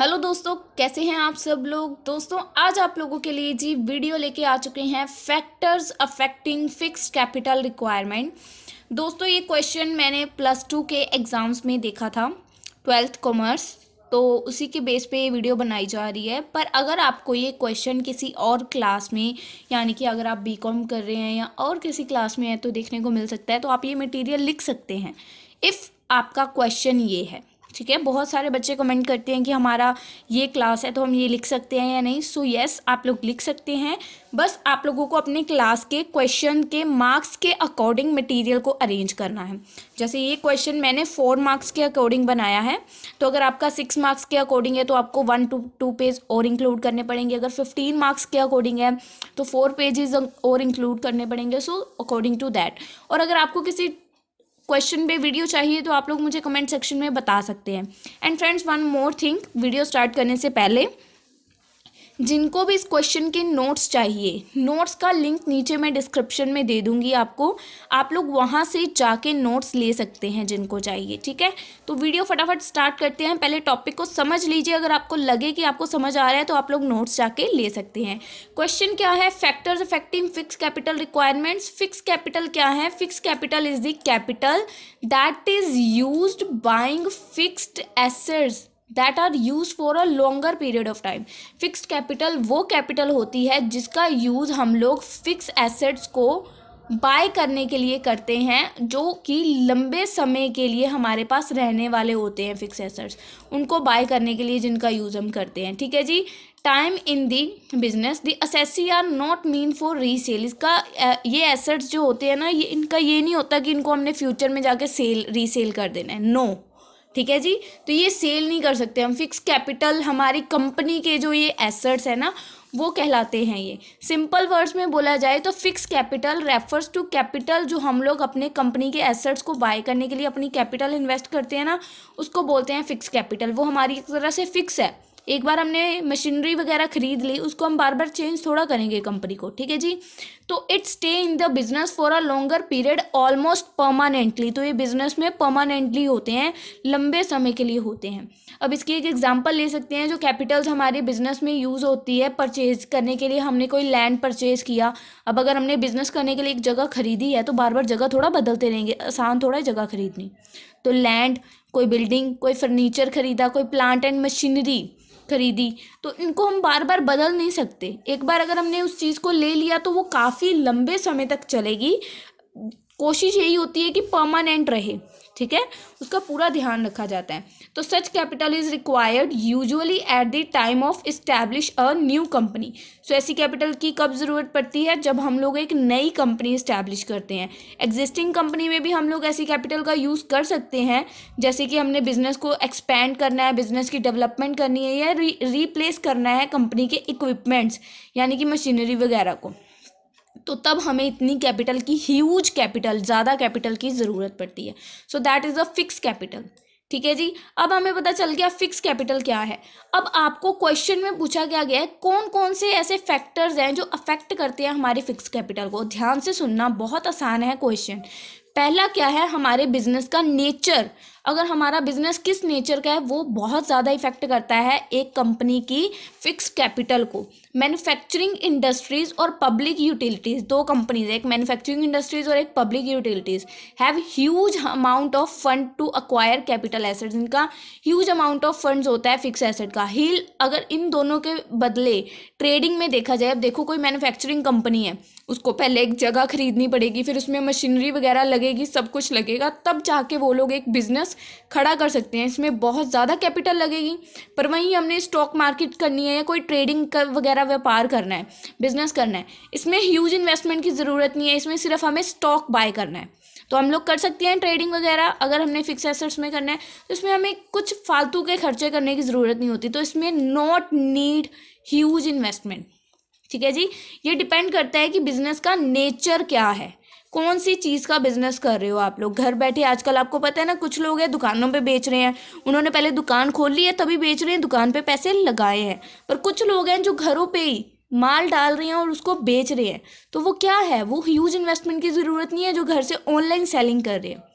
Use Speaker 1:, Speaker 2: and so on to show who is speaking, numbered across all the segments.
Speaker 1: Hello दोस्तों कैसे हैं आप सब लोग दोस्तों आज आप लोगों के लिए जी वीडियो लेके आ चुके हैं factors affecting fixed capital requirement दोस्तों ये क्वेश्चन मैंने प्लस टू के एग्ज़ाम्स में देखा था ट्वेल्थ कॉमर्स तो उसी के बेस पे ये वीडियो बनाई जा रही है पर अगर आपको ये क्वेश्चन किसी और क्लास में यानी कि अगर आप बी कर रहे हैं या और किसी क्लास में है तो देखने को मिल सकता है तो आप ये मटीरियल लिख सकते हैं इफ़ आपका क्वेश्चन ये है ठीक है बहुत सारे बच्चे कमेंट करते हैं कि हमारा ये क्लास है तो हम ये लिख सकते हैं या नहीं सो so, यस yes, आप लोग लिख सकते हैं बस आप लोगों को अपने क्लास के क्वेश्चन के मार्क्स के अकॉर्डिंग मटेरियल को अरेंज करना है जैसे ये क्वेश्चन मैंने फोर मार्क्स के अकॉर्डिंग बनाया है तो अगर आपका सिक्स मार्क्स के अकॉर्डिंग है तो आपको वन टू टू पेज और इंक्लूड करने पड़ेंगे अगर फिफ्टीन मार्क्स के अकॉर्डिंग है तो फोर पेजेज और इंक्लूड करने पड़ेंगे सो अकॉर्डिंग टू दैट और अगर आपको किसी क्वेश्चन पे वीडियो चाहिए तो आप लोग मुझे कमेंट सेक्शन में बता सकते हैं and friends one more thing video start करने से पहले जिनको भी इस क्वेश्चन के नोट्स चाहिए नोट्स का लिंक नीचे मैं डिस्क्रिप्शन में दे दूंगी आपको आप लोग वहाँ से जाके नोट्स ले सकते हैं जिनको चाहिए ठीक है तो वीडियो फटाफट स्टार्ट करते हैं पहले टॉपिक को समझ लीजिए अगर आपको लगे कि आपको समझ आ रहा है तो आप लोग नोट्स जाके ले सकते हैं क्वेश्चन क्या है factors affecting fixed capital requirements fixed capital क्या है fixed capital is the capital that is use buying fixed assets that are use for a longer period of time fixed capital वो capital होती है जिसका use हम लोग fix assets को bye करने के लिए करते हैं जो कि लंबे समय के लिए हमारे पास रहने वाले होते हैं फिक्स एसेट्स उनको बाय करने के लिए जिनका यूज़ हम करते हैं ठीक है जी time in the business the असेसी are not mean for resale इसका ये एसेट्स जो होते हैं ना ये इनका ये नहीं होता कि इनको हमने फ्यूचर में जाके सेल रीसेल कर देना है नो no. ठीक है जी तो ये सेल नहीं कर सकते हम फिक्स कैपिटल हमारी कंपनी के जो ये एसेट्स है ना वो कहलाते हैं ये सिंपल वर्ड्स में बोला जाए तो fixed capital refers to capital जो हम लोग अपने कंपनी के एसेट्स को बाय करने के लिए अपनी कैपिटल इन्वेस्ट करते हैं ना उसको बोलते हैं फिक्स कैपिटल वो हमारी तरह से फिक्स है एक बार हमने मशीनरी वगैरह खरीद ली उसको हम बार बार चेंज थोड़ा करेंगे कंपनी को ठीक है जी तो it stay in the business for a longer period almost permanently तो ये बिजनेस में परमानेंटली होते हैं लंबे समय के लिए होते हैं अब इसकी एक एग्जाम्पल ले सकते हैं जो कैपिटल्स हमारे बिजनेस में यूज़ होती है परचेज करने के लिए हमने कोई लैंड परचेज किया अब अगर हमने बिजनेस करने के लिए एक जगह खरीदी है तो बार बार जगह थोड़ा बदलते रहेंगे आसान थोड़ा जगह खरीदनी तो लैंड कोई बिल्डिंग कोई फर्नीचर खरीदा कोई प्लांट एंड मशीनरी खरीदी तो इनको हम बार बार बदल नहीं सकते एक बार अगर हमने उस चीज़ को ले लिया तो वो काफ़ी लंबे समय तक चलेगी कोशिश यही होती है कि परमानेंट रहे ठीक है उसका पूरा ध्यान रखा जाता है तो such capital is required usually at the time of establish a new company so ऐसी कैपिटल की कब ज़रूरत पड़ती है जब हम लोग एक नई कंपनी इस्टेब्लिश करते हैं एग्जिस्टिंग कंपनी में भी हम लोग ऐसी कैपिटल का यूज़ कर सकते हैं जैसे कि हमने बिजनेस को एक्सपैंड करना है बिजनेस की डेवलपमेंट करनी है या रीप्लेस करना है कंपनी के इक्विपमेंट्स यानी कि मशीनरी वगैरह को तो तब हमें इतनी कैपिटल की ह्यूज कैपिटल ज़्यादा कैपिटल की ज़रूरत पड़ती है so that is a fixed capital ठीक है जी अब हमें पता चल गया फिक्स कैपिटल क्या है अब आपको क्वेश्चन में पूछा गया है कौन कौन से ऐसे फैक्टर्स हैं जो अफेक्ट करते हैं हमारे फिक्स कैपिटल को ध्यान से सुनना बहुत आसान है क्वेश्चन पहला क्या है हमारे बिजनेस का नेचर अगर हमारा बिजनेस किस नेचर का है वो बहुत ज़्यादा इफेक्ट करता है एक कंपनी की फिक्स कैपिटल को मैन्युफैक्चरिंग इंडस्ट्रीज़ और पब्लिक यूटिलिटीज़ दो कंपनीज एक मैन्युफैक्चरिंग इंडस्ट्रीज़ और एक public utilities have huge amount of fund to acquire capital assets इनका ह्यूज अमाउंट ऑफ फंड्स होता है फिक्स एसेट का ही अगर इन दोनों के बदले ट्रेडिंग में देखा जाए अब देखो कोई मैन्युफैक्चरिंग कंपनी है उसको पहले एक जगह खरीदनी पड़ेगी फिर उसमें मशीनरी वगैरह लगेगी सब कुछ लगेगा तब जाके वो लोग एक बिजनेस बिजनेस खड़ा कर सकते हैं इसमें बहुत ज़्यादा कैपिटल लगेगी पर वहीं हमने स्टॉक मार्केट करनी है या कोई ट्रेडिंग कर वगैरह व्यापार करना है बिजनेस करना है इसमें ह्यूज इन्वेस्टमेंट की ज़रूरत नहीं है इसमें सिर्फ हमें स्टॉक बाय करना है तो हम लोग कर सकते हैं ट्रेडिंग वगैरह अगर हमने फिक्स एसेट्स में करना है तो इसमें हमें कुछ फालतू के खर्चे करने की ज़रूरत नहीं होती तो इसमें नॉट नीड ह्यूज इन्वेस्टमेंट ठीक है जी ये डिपेंड करता है कि बिजनेस का नेचर क्या है कौन सी चीज़ का बिज़नेस कर रहे हो आप लोग घर बैठे आजकल आपको पता है ना कुछ लोग हैं दुकानों पे बेच रहे हैं उन्होंने पहले दुकान खोल ली है तभी बेच रहे हैं दुकान पे पैसे लगाए हैं पर कुछ लोग हैं जो घरों पे ही माल डाल रहे हैं और उसको बेच रहे हैं तो वो क्या है वो ह्यूज इन्वेस्टमेंट की ज़रूरत नहीं है जो घर से ऑनलाइन सेलिंग कर रहे हैं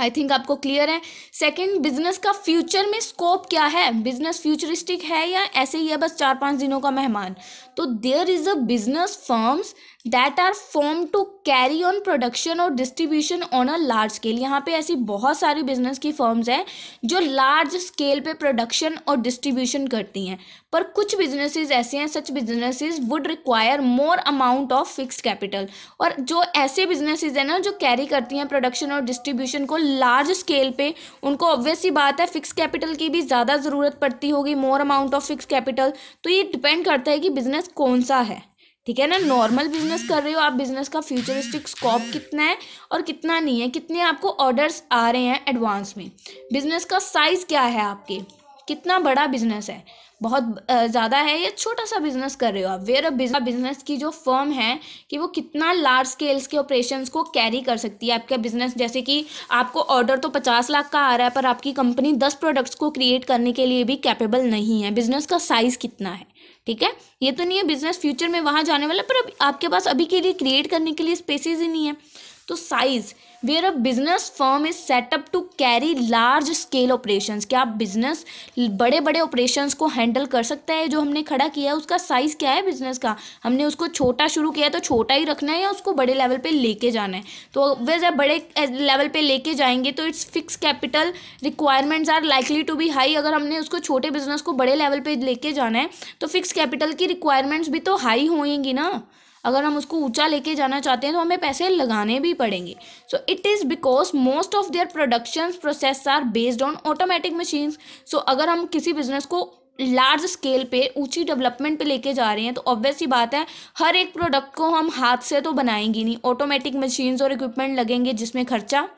Speaker 1: आई थिंक आपको क्लियर है सेकंड बिजनेस का फ्यूचर में स्कोप क्या है बिजनेस फ्यूचरिस्टिक है या ऐसे ही है बस चार पाँच दिनों का मेहमान तो there is a business firms that are form to carry on production और distribution on a large scale यहाँ पे ऐसी बहुत सारी बिजनेस की फर्म्स हैं जो लार्ज स्केल पे प्रोडक्शन और डिस्ट्रीब्यूशन करती हैं पर कुछ बिजनेसेस ऐसे हैं such businesses would require more amount of fix capital और जो ऐसे बिजनेसेस हैं ना जो कैरी करती हैं प्रोडक्शन और डिस्ट्रीब्यूशन को लार्ज स्केल पे उनको ऑब्वियसली बात है फिक्स कैपिटल की भी ज़्यादा ज़रूरत पड़ती होगी more amount of fix capital तो ये डिपेंड करता है कि बिजनेस कौन सा है ठीक है ना नॉर्मल बिजनेस कर रहे हो आप बिजनेस का फ्यूचरिस्टिक स्कोप कितना है और कितना नहीं है कितने आपको ऑर्डर्स आ रहे हैं एडवांस में बिजनेस का साइज़ क्या है आपके कितना बड़ा बिजनेस है बहुत ज़्यादा है या छोटा सा बिजनेस कर रहे हो आप वेयर अ बिजनेस की जो फर्म है कि वो कितना लार्ज स्केल्स के ऑपरेशंस को कैरी कर सकती है आपका बिजनेस जैसे कि आपको ऑर्डर तो पचास लाख का आ रहा है पर आपकी कंपनी दस प्रोडक्ट्स को क्रिएट करने के लिए भी कैपेबल नहीं है बिजनेस का साइज़ कितना है ठीक है ये तो नहीं है बिजनेस फ्यूचर में वहाँ जाने वाला पर अब आपके पास अभी के लिए क्रिएट करने के लिए स्पेसिस ही नहीं है तो size where a business firm is set up to carry large scale operation क्या आप बिजनेस बड़े बड़े ऑपरेशन को हैंडल कर सकता है जो हमने खड़ा किया है उसका साइज़ क्या है बिजनेस का हमने उसको छोटा शुरू किया है तो छोटा ही रखना है या उसको बड़े लेवल पे लेके जाना है तो वैसे बड़े लेवल पे लेके जाएंगे तो it's fix capital requirements are likely to be high अगर हमने उसको छोटे बिजनेस को बड़े लेवल पे लेके जाना है तो फिक्स कैपिटल की रिक्वायरमेंट्स भी तो हाई होएंगी ना अगर हम उसको ऊंचा लेके जाना चाहते हैं तो हमें पैसे लगाने भी पड़ेंगे so it is because most of their production process are based on automatic machines so अगर हम किसी बिजनेस को लार्ज स्केल पे ऊंची डेवलपमेंट पे लेके जा रहे हैं तो ऑब्वियस ही बात है हर एक प्रोडक्ट को हम हाथ से तो बनाएंगे नहीं ऑटोमेटिक मशीन्स और इक्विपमेंट लगेंगे जिसमें खर्चा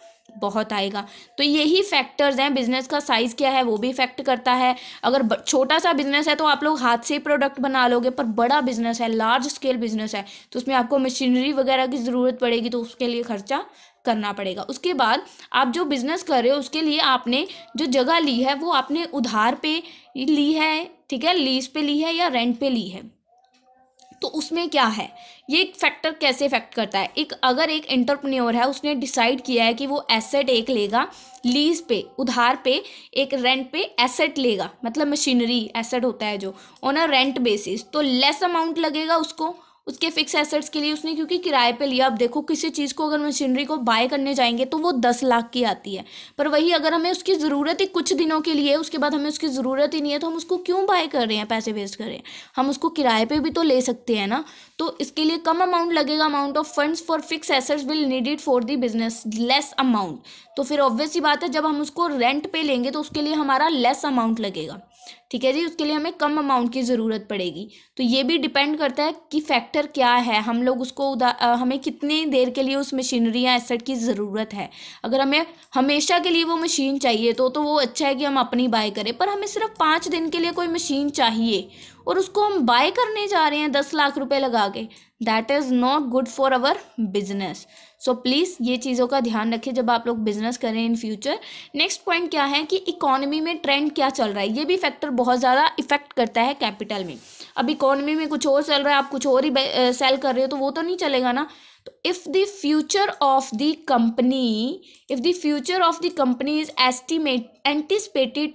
Speaker 1: बहुत आएगा तो यही फैक्टर्स हैं बिज़नेस का साइज़ क्या है वो भी इफेक्ट करता है अगर छोटा सा बिज़नेस है तो आप लोग हाथ से ही प्रोडक्ट बना लोगे पर बड़ा बिज़नेस है लार्ज स्केल बिज़नेस है तो उसमें आपको मशीनरी वगैरह की ज़रूरत पड़ेगी तो उसके लिए खर्चा करना पड़ेगा उसके बाद आप जो बिज़नेस कर रहे हो उसके लिए आपने जो जगह ली है वो आपने उधार पे ली है ठीक है लीज पे ली है या रेंट पे ली है तो उसमें क्या है ये एक फैक्टर कैसे इफेक्ट करता है एक अगर एक एंटरप्रन्योर है उसने डिसाइड किया है कि वो एसेट एक लेगा लीज पे उधार पे एक रेंट पे एसेट लेगा मतलब मशीनरी एसेट होता है जो ऑन अ रेंट बेसिस तो लेस अमाउंट लगेगा उसको उसके फिक्स एसेट्स के लिए उसने क्योंकि किराए पे लिया अब देखो किसी चीज़ को अगर मशीनरी को बाय करने जाएंगे तो वो दस लाख की आती है पर वही अगर हमें उसकी ज़रूरत ही कुछ दिनों के लिए उसके बाद हमें उसकी ज़रूरत ही नहीं है तो हम उसको क्यों बाय कर रहे हैं पैसे वेस्ट कर रहे हैं हम उसको किराए पर भी तो ले सकते हैं ना तो इसके लिए कम अमाउंट लगेगा amount of funds for fix assets will needed for the business less amount तो फिर ऑब्वियस ही बात है जब हम उसको रेंट पे लेंगे तो उसके लिए हमारा लेस अमाउंट लगेगा ठीक है जी उसके लिए हमें कम अमाउंट की ज़रूरत पड़ेगी तो ये भी डिपेंड करता है कि फैक्टर क्या है हम लोग उसको उदा हमें कितनी देर के लिए उस मशीनरी या एसेट की ज़रूरत है अगर हमें हमेशा के लिए वो मशीन चाहिए तो तो वो अच्छा है कि हम अपनी बाय करें पर हमें सिर्फ पाँच दिन के लिए कोई मशीन चाहिए और उसको हम बाय करने जा रहे हैं दस लाख रुपये लगा के that is not good for our business so so, please ये चीज़ों का ध्यान रखें जब आप लोग बिजनेस करें इन फ्यूचर नेक्स्ट पॉइंट क्या है कि इकोनॉमी में ट्रेंड क्या चल रहा है ये भी फैक्टर बहुत ज़्यादा इफेक्ट करता है कैपिटल में अब इकोनॉमी में कुछ और चल रहा है आप कुछ और ही सेल कर रहे हो तो वो तो नहीं चलेगा ना तो if the future of the company if the future of the company is estimate anticipated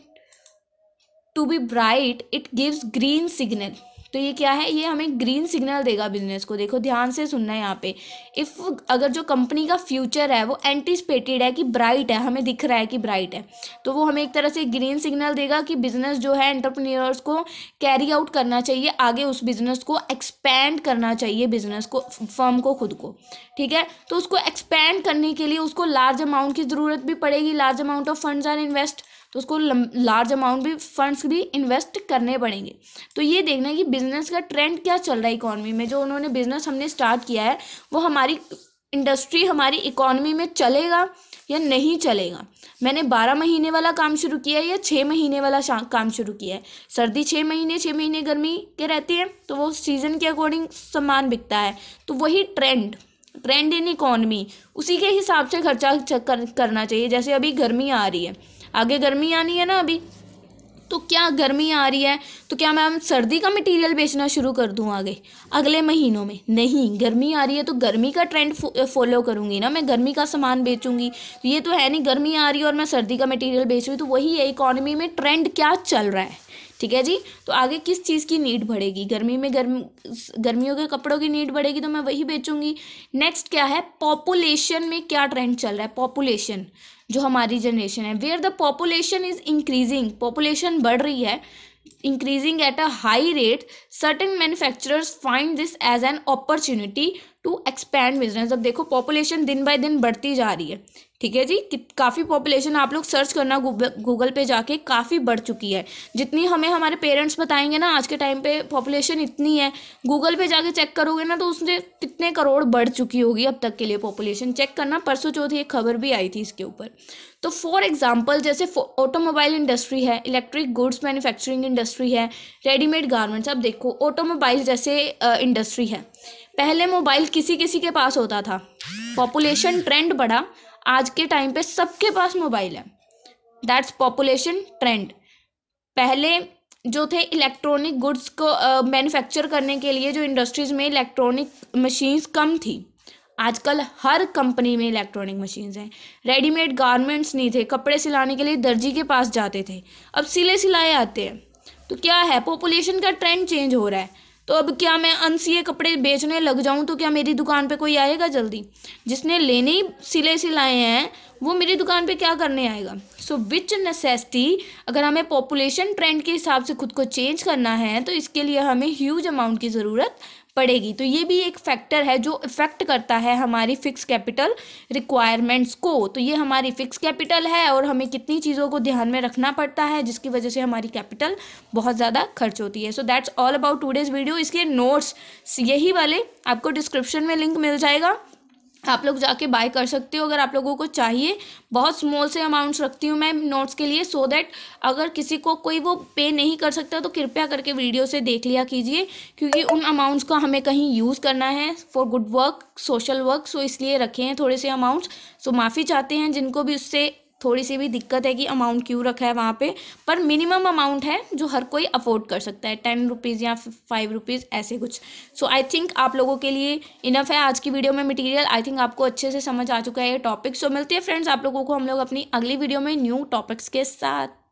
Speaker 1: to be bright it gives green signal तो ये क्या है ये हमें ग्रीन सिग्नल देगा बिजनेस को देखो ध्यान से सुनना है यहाँ पे इफ़ अगर जो कंपनी का फ्यूचर है वो एंटिसपेटेड है कि ब्राइट है हमें दिख रहा है कि ब्राइट है तो वो हमें एक तरह से ग्रीन सिग्नल देगा कि बिजनेस जो है एंटरप्रेन्योर्स को कैरी आउट करना चाहिए आगे उस बिजनेस को एक्सपैंड करना चाहिए बिजनेस को फर्म को खुद को ठीक है तो उसको एक्सपैंड करने के लिए उसको लार्ज अमाउंट की ज़रूरत भी पड़ेगी large amount of funds are invest तो उसको लार्ज अमाउंट भी फंड्स भी इन्वेस्ट करने पड़ेंगे तो ये देखना है कि बिज़नेस का ट्रेंड क्या चल रहा है इकॉनमी में जो उन्होंने बिज़नेस हमने स्टार्ट किया है वो हमारी इंडस्ट्री हमारी इकॉनमी में चलेगा या नहीं चलेगा मैंने बारह महीने वाला काम शुरू किया है या छः महीने वाला काम शुरू किया है सर्दी छः महीने छः महीने गर्मी के रहती है तो वो सीज़न के अकॉर्डिंग सामान बिकता है तो वही ट्रेंड ट्रेंड इन इकॉनमी उसी के हिसाब से खर्चा कर, करना चाहिए जैसे अभी गर्मी आ रही है आगे गर्मी आनी है ना अभी तो क्या गर्मी आ रही है तो क्या मैम सर्दी का मटेरियल बेचना शुरू कर दूँ आगे अगले महीनों में नहीं गर्मी आ रही है तो गर्मी का ट्रेंड फॉलो करूँगी ना मैं गर्मी का सामान बेचूँगी तो ये तो है नहीं गर्मी आ रही है और मैं सर्दी का मटेरियल बेच रही हूँ तो वही है इकॉनमी में ट्रेंड क्या चल रहा है ठीक है जी तो आगे किस चीज़ की नीड बढ़ेगी गर्मी में गर्म गर्मियों के कपड़ों की नीड बढ़ेगी तो मैं वही बेचूंगी नेक्स्ट क्या है पॉपुलेशन में क्या ट्रेंड चल रहा है पॉपुलेशन जो हमारी जनरेशन है where the population is increasing population बढ़ रही है increasing at a high rate certain manufacturers find this as an opportunity to expand business अब देखो पॉपुलेशन दिन बाय दिन बढ़ती जा रही है ठीक है जी काफ़ी पॉपुलेशन आप लोग सर्च करना गूगल पे जाके काफ़ी बढ़ चुकी है जितनी हमें हमारे पेरेंट्स बताएंगे ना आज के टाइम पे पॉपुलेशन इतनी है गूगल पे जाके चेक करोगे ना तो उसने कितने करोड़ बढ़ चुकी होगी अब तक के लिए पॉपुलेशन चेक करना परसों चौथी एक खबर भी आई थी इसके ऊपर तो फॉर एग्जाम्पल जैसे ऑटोमोबाइल इंडस्ट्री है इलेक्ट्रिक गुड्स मैन्युफैक्चरिंग इंडस्ट्री है रेडीमेड गारमेंट्स अब देखो ऑटोमोबाइल जैसे इंडस्ट्री है पहले मोबाइल किसी किसी के पास होता था पॉपुलेशन ट्रेंड बढ़ा आज के टाइम पे सबके पास मोबाइल है दैट्स पॉपुलेशन ट्रेंड पहले जो थे इलेक्ट्रॉनिक गुड्स को मैन्युफैक्चर uh, करने के लिए जो इंडस्ट्रीज़ में इलेक्ट्रॉनिक मशीन्स कम थी आजकल हर कंपनी में इलेक्ट्रॉनिक मशीन्स हैं रेडीमेड गारमेंट्स नहीं थे कपड़े सिलाने के लिए दर्जी के पास जाते थे अब सिले सिलाए आते हैं तो क्या है पॉपुलेशन का ट्रेंड चेंज हो रहा है तो अब क्या मैं अनसिए कपड़े बेचने लग जाऊँ तो क्या मेरी दुकान पे कोई आएगा जल्दी जिसने लेने ही सिले सिलाए हैं वो मेरी दुकान पे क्या करने आएगा सो विच नेसेसिटी अगर हमें पॉपुलेशन ट्रेंड के हिसाब से खुद को चेंज करना है तो इसके लिए हमें ह्यूज अमाउंट की ज़रूरत पड़ेगी तो ये भी एक फैक्टर है जो इफेक्ट करता है हमारी फिक्स कैपिटल रिक्वायरमेंट्स को तो ये हमारी फिक्स कैपिटल है और हमें कितनी चीज़ों को ध्यान में रखना पड़ता है जिसकी वजह से हमारी कैपिटल बहुत ज़्यादा खर्च होती है so that's all about today's video इसके नोट्स यही वाले आपको डिस्क्रिप्शन में लिंक मिल जाएगा आप लोग जाके बाय कर सकते हो अगर आप लोगों को चाहिए बहुत स्मॉल से अमाउंट्स रखती हूँ मैं नोट्स के लिए सो so दैट अगर किसी को कोई वो पे नहीं कर सकता तो कृपया करके वीडियो से देख लिया कीजिए क्योंकि उन अमाउंट्स का हमें कहीं यूज़ करना है for good work social work so इसलिए रखे हैं थोड़े से अमाउंट्स सो so माफ़ी चाहते हैं जिनको भी उससे थोड़ी सी भी दिक्कत है कि अमाउंट क्यों रखा है वहाँ पे पर मिनिमम अमाउंट है जो हर कोई अफोर्ड कर सकता है टेन रुपीज़ या फाइव रुपीज़ ऐसे कुछ सो आई थिंक आप लोगों के लिए इनफ है आज की वीडियो में मटेरियल आई थिंक आपको अच्छे से समझ आ चुका है ये टॉपिक सो so, मिलती है फ्रेंड्स आप लोगों को हम लोग अपनी अगली वीडियो में न्यू टॉपिक्स के साथ